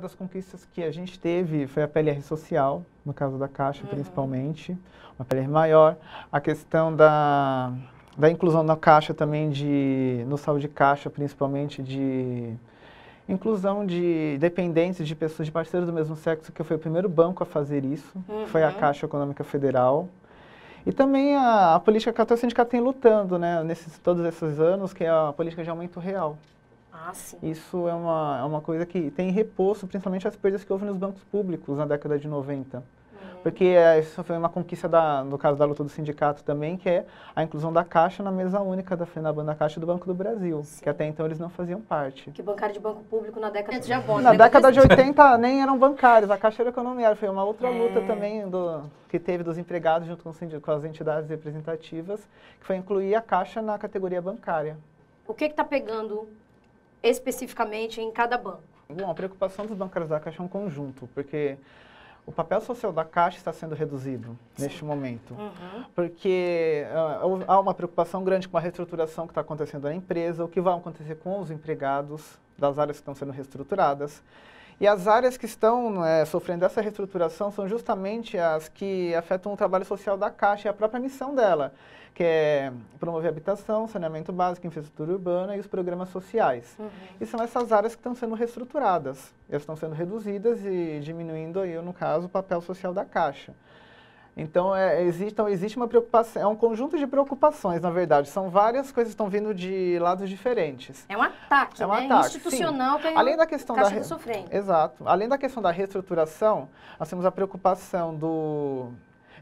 das conquistas que a gente teve foi a PLR social, no caso da Caixa uhum. principalmente, uma PLR maior, a questão da, da inclusão na Caixa também, de, no saldo de Caixa principalmente, de inclusão de dependentes de pessoas de parceiros do mesmo sexo, que foi o primeiro banco a fazer isso, uhum. foi a uhum. Caixa Econômica Federal. E também a, a política que a sindicato tem lutando, né, nesses todos esses anos, que é a política de aumento real. Ah, Isso é uma, é uma coisa que tem repouso, principalmente as perdas que houve nos bancos públicos na década de 90. Uhum. Porque é, isso foi uma conquista, da, no caso da luta do sindicato também, que é a inclusão da Caixa na mesa única da FENABAN da Caixa do Banco do Brasil, Sim. que até então eles não faziam parte. Que bancário de banco público na década de 80. Na né? década de 80 nem eram bancários, a Caixa era economia, foi uma outra é. luta também do, que teve dos empregados junto com, com as entidades representativas, que foi incluir a Caixa na categoria bancária. O que está pegando especificamente em cada banco? Bom, a preocupação dos bancários da Caixa é um conjunto, porque o papel social da Caixa está sendo reduzido Sim. neste momento, uhum. porque uh, há uma preocupação grande com a reestruturação que está acontecendo na empresa, o que vai acontecer com os empregados das áreas que estão sendo reestruturadas. E as áreas que estão é, sofrendo essa reestruturação são justamente as que afetam o trabalho social da Caixa e a própria missão dela, que é promover habitação, saneamento básico, infraestrutura urbana e os programas sociais. Uhum. E são essas áreas que estão sendo reestruturadas, elas estão sendo reduzidas e diminuindo, aí, no caso, o papel social da Caixa. Então, é, existe, então, existe uma preocupação, é um conjunto de preocupações, na verdade. São várias coisas que estão vindo de lados diferentes. É um ataque, é um né? ataque institucional sim. que é Além da questão da re... Exato. Além da questão da reestruturação, nós temos a preocupação do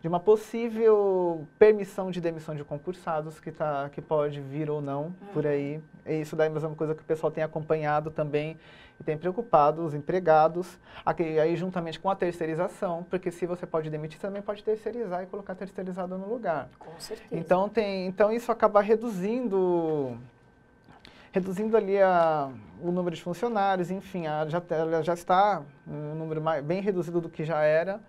de uma possível permissão de demissão de concursados que, tá, que pode vir ou não por uhum. aí. E isso daí é uma coisa que o pessoal tem acompanhado também e tem preocupado os empregados, aqui, aí juntamente com a terceirização, porque se você pode demitir, você também pode terceirizar e colocar terceirizado no lugar. Com certeza. Então, tem, então isso acaba reduzindo reduzindo ali a, o número de funcionários, enfim, a, já, já está um número mais, bem reduzido do que já era.